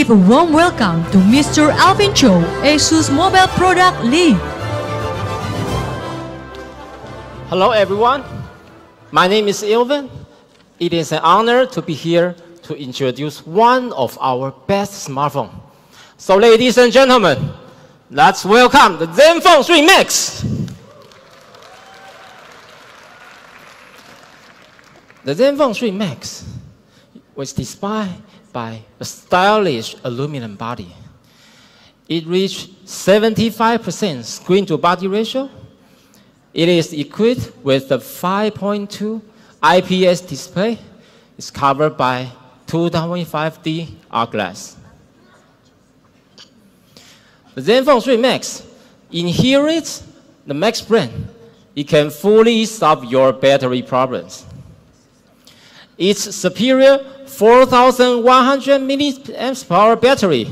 Give a warm welcome to Mr. Alvin Cho, ASUS Mobile Product Lead. Hello everyone. My name is Ilvin. It is an honor to be here to introduce one of our best smartphones. So ladies and gentlemen, let's welcome the Zenfone 3 Max. The Zenfone 3 Max was designed by a stylish aluminum body. It reached 75% screen to body ratio. It is equipped with a 5.2 IPS display. It's covered by 2.5D R glass. The Zenfone 3 Max inherits the Max brand. It can fully solve your battery problems. Its superior 4,100 mAh battery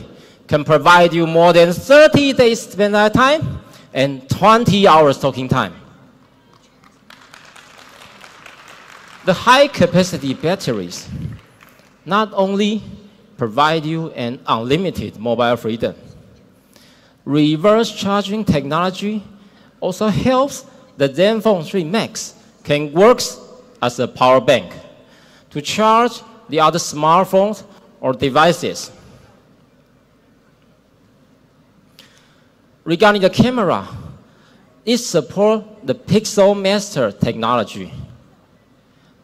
can provide you more than 30 days spend time and 20 hours talking time. The high-capacity batteries not only provide you an unlimited mobile freedom, reverse charging technology also helps the Zenfone 3 Max can work as a power bank to charge the other smartphones or devices. Regarding the camera, it supports the Pixel Master technology.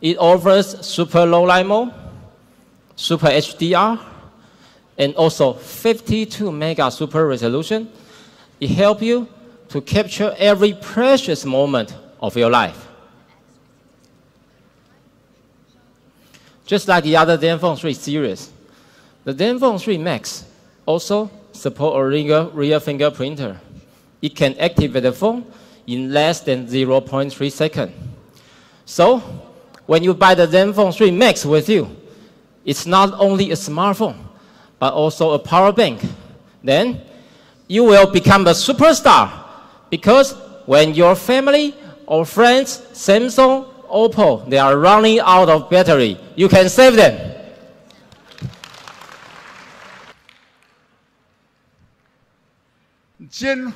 It offers super low mode, super HDR, and also 52 mega super resolution. It helps you to capture every precious moment of your life. Just like the other Zenfone 3 series, the Zenfone 3 Max also support a rear real fingerprinter. It can activate the phone in less than 0.3 seconds. So when you buy the Zenfone 3 Max with you, it's not only a smartphone, but also a power bank. Then you will become a superstar because when your family or friends, Samsung Oppo, they are running out of battery. You can save them.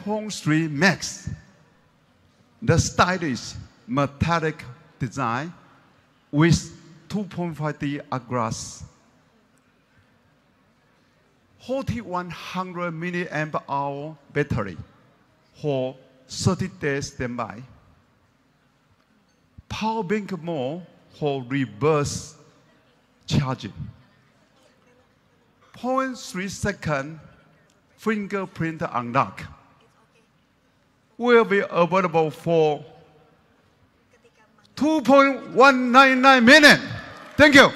Hong 3 Max. The stylish metallic design with 2.5D glass. 4100 milliamp hour battery for 30 days standby bank 뱅크 for reverse charging. 0.3 second fingerprint unlock will be available for 2.199 minutes. Thank you.